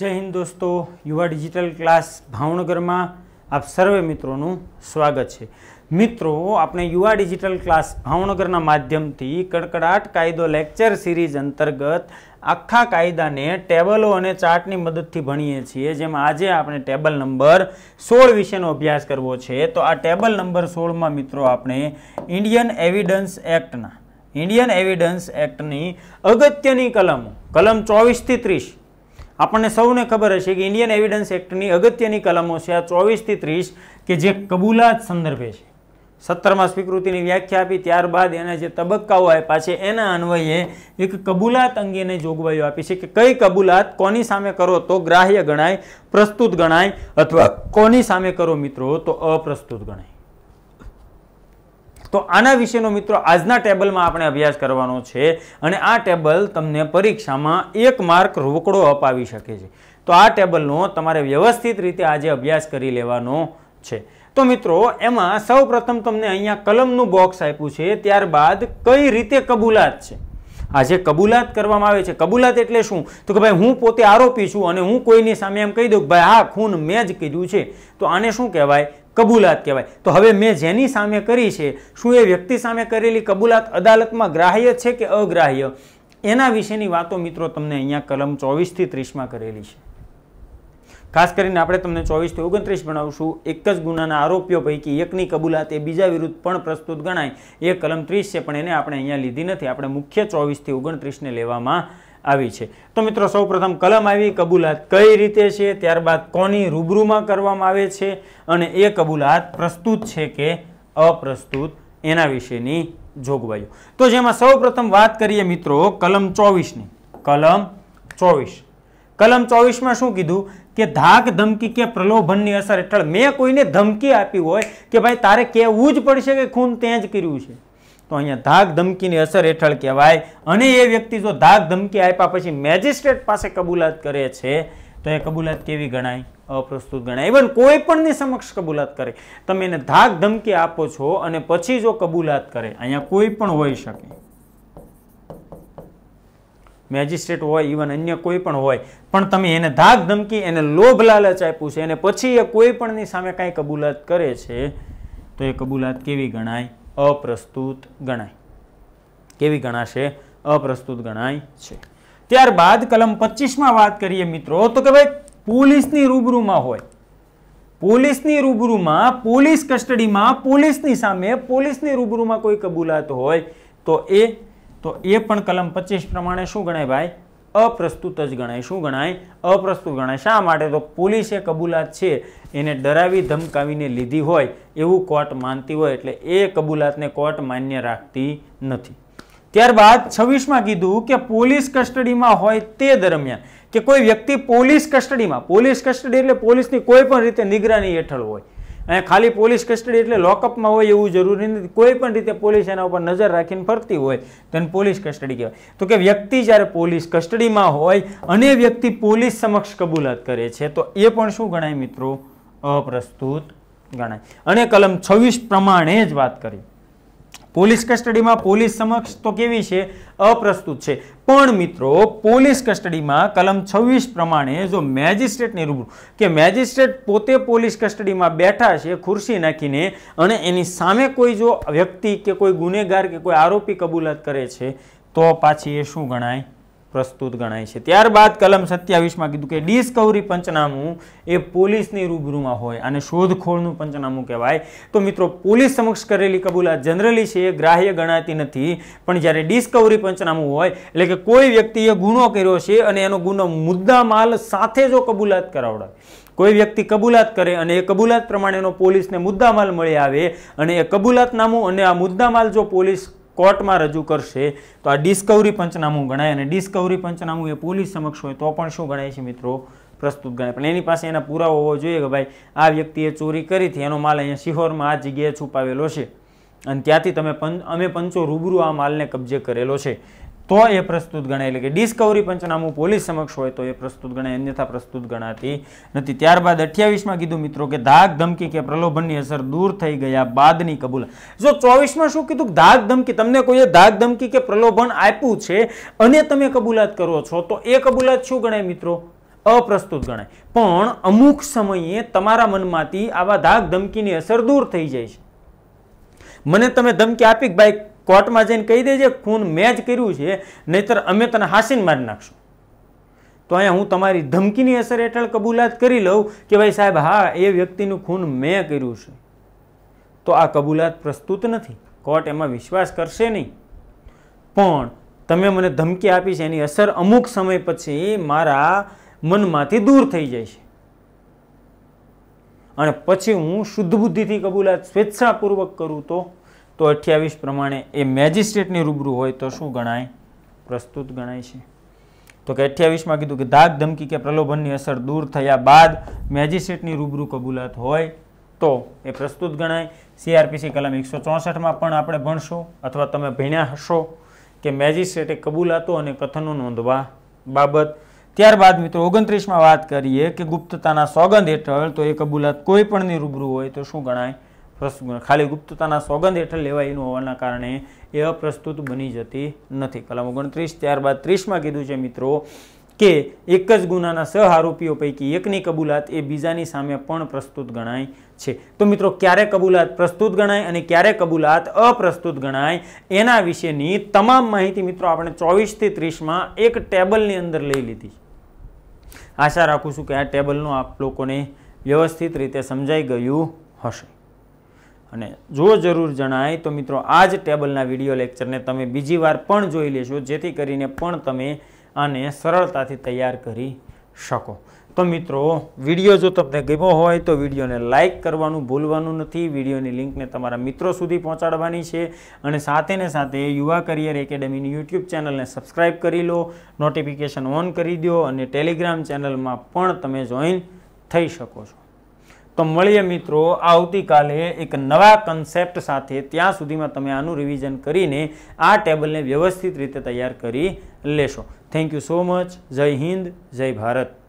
જય હિન્દ દોસ્તો યુવા ડિજિટલ ક્લાસ ભાવનગરમાં આપ સર્વે મિત્રોનું સ્વાગત છે મિત્રો આપણે યુવા ડિજિટલ ક્લાસ ભાવનગરના માધ્યમથી કડકડાટ કાયદો લેક્ચર સિરીઝ અંતર્ગત આખા કાયદાને ટેબલો અને ચાર્ટની મદદથી ભણીએ છીએ જેમાં આજે આપણે ટેબલ નંબર સોળ વિશેનો અભ્યાસ કરવો છે તો આ ટેબલ નંબર સોળમાં મિત્રો આપણે ઇન્ડિયન એવિડન્સ એક્ટના ઇન્ડિયન એવિડન્સ એક્ટની અગત્યની કલમો કલમ ચોવીસથી ત્રીસ આપણને સૌને ખબર હશે કે ઇન્ડિયન એવિડન્સ એક્ટની અગત્યની કલમો છે આ ચોવીસથી ત્રીસ કે જે કબૂલાત સંદર્ભે છે સત્તરમાં સ્વીકૃતિની વ્યાખ્યા આપી ત્યારબાદ એના જે તબક્કાઓ આપ્યા છે એના અન્વયે એક કબૂલાત અંગેની જોગવાઈઓ આપી છે કે કઈ કબૂલાત કોની સામે કરો તો ગ્રાહ્ય ગણાય પ્રસ્તુત ગણાય અથવા કોની સામે કરો મિત્રો તો અપ્રસ્તુત ગણાય તો આના વિશેનો મિત્રો આજના ટેબલમાં આપણે અભ્યાસ કરવાનો છે અને આ ટેબલ તમને પરીક્ષામાં એક માર્ક રોકડો અપાવી શકે છે તો આ ટેબલનો તમારે વ્યવસ્થિત રીતે આજે અભ્યાસ કરી લેવાનો છે તો મિત્રો એમાં સૌ તમને અહીંયા કલમનું બોક્સ આપ્યું છે ત્યારબાદ કઈ રીતે કબૂલાત છે આજે કબૂલાત કરવામાં આવે છે કબૂલાત એટલે શું તો કે ભાઈ હું પોતે આરોપી છું અને હું કોઈની સામે એમ કહી દઉં ભાઈ હા ખૂન મેં જ કીધું છે તો આને શું કહેવાય કબૂલાત કહેવાય તો હવે મેં જેની સામે કરી છે શું એ વ્યક્તિ સામે કરેલી કબૂલાત અદાલતમાં ગ્રાહ્ય છે કે અગ્રાહ્ય એના વિશેની વાતો મિત્રો તમને અહીંયા કલમ ચોવીસથી ત્રીસમાં કરેલી છે ખાસ કરીને આપણે તમને ચોવીસથી ઓગણત્રીસ ભણાવશું એક જ ગુનાના આરોપીઓ પૈકી એકની કબૂલાત એ બીજા વિરુદ્ધ પણ પ્રસ્તુત ગણાય એ કલમ ત્રીસ છે પણ એને આપણે અહીંયા લીધી નથી આપણે મુખ્ય ચોવીસથી ઓગણત્રીસને લેવામાં આવી છે તો મિત્રો સૌપ્રથમ કલમ આવી કબૂલાત કઈ રીતે છે ત્યારબાદ કોની રૂબરૂમાં કરવામાં આવે છે અને એ કબૂલાત પ્રસ્તુત છે કે અપ્રસ્તુત એના વિશેની જોગવાઈઓ તો જેમાં સૌપ્રથમ વાત કરીએ મિત્રો કલમ ચોવીસની કલમ ચોવીસ કલમ ચોવીસમાં શું કીધું કે ધાક ધમકી કે પ્રલોભનની અસર હેઠળ મેં કોઈને ધમકી આપી હોય કે ભાઈ તારે કહેવું જ પડશે કે ખૂન તે જ કર્યું છે તો અહીંયા ધાક ધમકીની અસર હેઠળ કહેવાય અને એ વ્યક્તિ જો ધાક ધમકી આપ્યા પછી મેજિસ્ટ્રેટ પાસે કબૂલાત કરે છે તો એ કબૂલાત કેવી ગણાય અપ્રસ્તુત ગણાય ઇવન કોઈ પણની સમક્ષ કબૂલાત કરે તમે એને ધાક ધમકી આપો છો અને પછી જો કબૂલાત કરે અહીંયા કોઈ પણ હોઈ શકે મેજિસ્ટ્રેટ હોય ઇવન અન્ય કોઈ પણ હોય પણ તમે એને ધાક ધમકી એને લોભ લાલચ આપ્યું છે અને પછી એ કોઈ પણની સામે કાંઈ કબૂલાત કરે છે તો એ કબૂલાત કેવી ગણાય અપ્રસ્તુત ગણાય કેવી ગણાશે અપ્રસ્તુત ગણાય છે ત્યારબાદ કલમ પચીસમાં વાત કરીએ મિત્રો તો કે ભાઈ પોલીસની રૂબરૂમાં હોય પોલીસની રૂબરૂમાં પોલીસ કસ્ટડીમાં પોલીસની સામે પોલીસની રૂબરૂમાં કોઈ કબૂલાત હોય તો એ તો એ પણ કલમ પચીસ પ્રમાણે શું ગણાય ભાઈ અપ્રસ્તુત જ ગણાય શું ગણાય અપ્રસ્તુત ગણાય શા માટે તો પોલીસે કબૂલાત છે એને ડરાવી ધમકાવીને લીધી હોય એવું કોર્ટ માનતી હોય એટલે એ કબૂલાતને કોર્ટ માન્ય રાખતી નથી ત્યારબાદ છવ્વીસમાં કીધું કે પોલીસ કસ્ટડીમાં હોય તે દરમિયાન કે કોઈ વ્યક્તિ પોલીસ કસ્ટડીમાં પોલીસ કસ્ટડી એટલે પોલીસની કોઈ પણ રીતે નિગરાની હેઠળ હોય અને ખાલી પોલીસ કસ્ટડી એટલે લોકઅપમાં હોય એવું જરૂરી નથી કોઈ પણ રીતે પોલીસ એના ઉપર નજર રાખીને ફરતી હોય તો એને પોલીસ કસ્ટડી કહેવાય તો કે વ્યક્તિ જ્યારે પોલીસ કસ્ટડીમાં હોય અને વ્યક્તિ પોલીસ સમક્ષ કબૂલાત કરે છે તો એ પણ શું ગણાય મિત્રો અપ્રસ્તુત ગણાય અને કલમ છવ્વીસ પ્રમાણે જ વાત કરી પોલીસ કસ્ટડીમાં પોલીસ સમક્ષ તો કેવી છે અપ્રસ્તુત છે પણ મિત્રો પોલીસ કસ્ટડીમાં કલમ છવ્વીસ પ્રમાણે જો મેજિસ્ટ્રેટની રૂબરૂ કે મેજિસ્ટ્રેટ પોતે પોલીસ કસ્ટડીમાં બેઠા છે ખુરશી નાખીને અને એની સામે કોઈ જો વ્યક્તિ કે કોઈ ગુનેગાર કે કોઈ આરોપી કબૂલાત કરે છે તો પાછી એ શું ગણાય પ્રસ્તુત ગણાય છે ત્યારબાદ કલમ સત્યાવીસમાં કીધું કે ડિસ્કવરી પંચનામું એ પોલીસની રૂબરૂમાં હોય અને શોધખોળનું પંચનામું કહેવાય તો મિત્રો પોલીસ સમક્ષ કરેલી કબૂલાત જનરલી છે એ ગ્રાહ્ય ગણાતી નથી પણ જ્યારે ડિસ્કવરી પંચનામું હોય એટલે કે કોઈ વ્યક્તિએ ગુનો કર્યો છે અને એનો ગુનો મુદ્દા માલ સાથે જો કબૂલાત કરાવડાવે કોઈ વ્યક્તિ કબૂલાત કરે અને એ કબૂલાત પ્રમાણેનો પોલીસને મુદ્દામાલ મળી આવે અને એ કબૂલાતનામું અને આ મુદ્દામાલ જો પોલીસ કોર્ટમાં રજૂ કરશે તો આ ડિસ્કવરી પંચનામું ગણાય અને ડિસ્કવરી પંચનામું એ પોલીસ સમક્ષ હોય તો પણ શું ગણાય છે મિત્રો પ્રસ્તુત ગણાય પણ એની પાસે એના પુરાવો હોવો જોઈએ કે ભાઈ આ વ્યક્તિએ ચોરી કરી હતી એનો માલ અહીંયા શિહોરમાં આ જગ્યાએ છુપાવેલો છે અને ત્યાંથી તમે પં અમે પંચો રૂબરૂ આ માલને કબજે કરેલો છે તો એ પ્રસ્તુત ગણાય એટલે કે ડિસ્કવરી પંચનામું પોલીસ સમક્ષ હોય તો એ પ્રસ્તુત ગણાય અન્યથા પ્રસ્તુત ગણાતી નથી ત્યારબાદ અઠ્યાવીસમાં કીધું મિત્રો કે ધાક ધમકી કે પ્રલોભનની અસર દૂર થઈ ગયા બાદની કબૂલ જો ચોવીસમાં શું કીધું ધાક ધમકી તમને કોઈએ ધાક ધમકી કે પ્રલોભન આપ્યું છે અને તમે કબૂલાત કરો છો તો એ કબૂલાત શું ગણાય મિત્રો અપ્રસ્તુત ગણાય પણ અમુક સમયે તમારા મનમાંથી આવા ધાક ધમકીની અસર દૂર થઈ જાય છે મને તમે ધમકી આપી ભાઈ કોર્ટમાં જઈને કહી દેજે ખૂન મેં જ કર્યું છે નહીતર અમે તને હાસીન મારી નાખશું તો અહીંયા હું તમારી ધમકીની અસર હેઠળ કબૂલાત કરી લઉં કે ભાઈ સાહેબ હા એ વ્યક્તિનું ખૂન મેં કર્યું છે તો આ કબૂલાત પ્રસ્તુત નથી કોર્ટ એમાં વિશ્વાસ કરશે નહીં પણ તમે મને ધમકી આપી છે એની અસર અમુક સમય પછી મારા મનમાંથી દૂર થઈ જાય છે અને પછી હું શુદ્ધ બુદ્ધિથી કબૂલાત સ્વેચ્છાપૂર્વક કરું તો તો અઠ્યાવીસ પ્રમાણે એ મેજિસ્ટ્રેટની રૂબરૂ હોય તો શું ગણાય પ્રસ્તુત ગણાય છે તો કે અઠ્યાવીસમાં કીધું કે ધાક ધમકી કે પ્રલોભનની અસર દૂર થયા બાદ મેજિસ્ટ્રેટની રૂબરૂ કબૂલાત હોય તો એ પ્રસ્તુત ગણાય સીઆરપીસી કલમ એકસો ચોસઠમાં પણ આપણે ભણશો અથવા તમે ભણ્યા હશો કે મેજિસ્ટ્રેટે કબૂલાતો અને કથનો નોંધવા બાબત ત્યારબાદ મિત્રો ઓગણત્રીસમાં વાત કરીએ કે ગુપ્તતાના સોગંદ હેઠળ તો એ કબૂલાત કોઈ પણની રૂબરૂ હોય તો શું ગણાય ખાલી ગુપ્તતાના સોગંદ હેઠળ લેવાયેલું હોવાના કારણે એ અપ્રસ્તુત બની જતી નથી કલમ ઓગણત્રીસ ત્યારબાદ ત્રીસમાં કીધું છે મિત્રો કે એક જ ગુનાના સહ આરોપીઓ પૈકી એકની કબૂલાત એ બીજાની સામે પણ પ્રસ્તુત ગણાય છે તો મિત્રો ક્યારે કબૂલાત પ્રસ્તુત ગણાય અને ક્યારે કબૂલાત અપ્રસ્તુત ગણાય એના વિશેની તમામ માહિતી મિત્રો આપણે ચોવીસથી ત્રીસમાં એક ટેબલની અંદર લઈ લીધી આશા રાખું છું કે આ ટેબલનું આપ લોકોને વ્યવસ્થિત રીતે સમજાઈ ગયું હશે અને જો જરૂર જણાય તો મિત્રો આ જ ટેબલના વિડીયો લેક્ચરને તમે બીજી વાર પણ જોઈ લેશો જેથી કરીને પણ તમે આને સરળતાથી તૈયાર કરી શકો તો મિત્રો વિડીયો જો તમને ગમ્યો હોય તો વિડીયોને લાઇક કરવાનું ભૂલવાનું નથી વિડીયોની લિંકને તમારા મિત્રો સુધી પહોંચાડવાની છે અને સાથે સાથે યુવા કરિયર એકેડેમીની યુટ્યુબ ચેનલને સબસ્ક્રાઈબ કરી લો નોટિફિકેશન ઓન કરી દો અને ટેલિગ્રામ ચેનલમાં પણ તમે જોઈન થઈ શકો છો તો મળીએ મિત્રો આવતીકાલે એક નવા કન્સેપ્ટ સાથે ત્યાં સુધીમાં તમે આનું રિવિઝન કરીને આ ટેબલને વ્યવસ્થિત રીતે તૈયાર કરી લેશો થેન્ક યુ સો મચ જય હિન્દ જય ભારત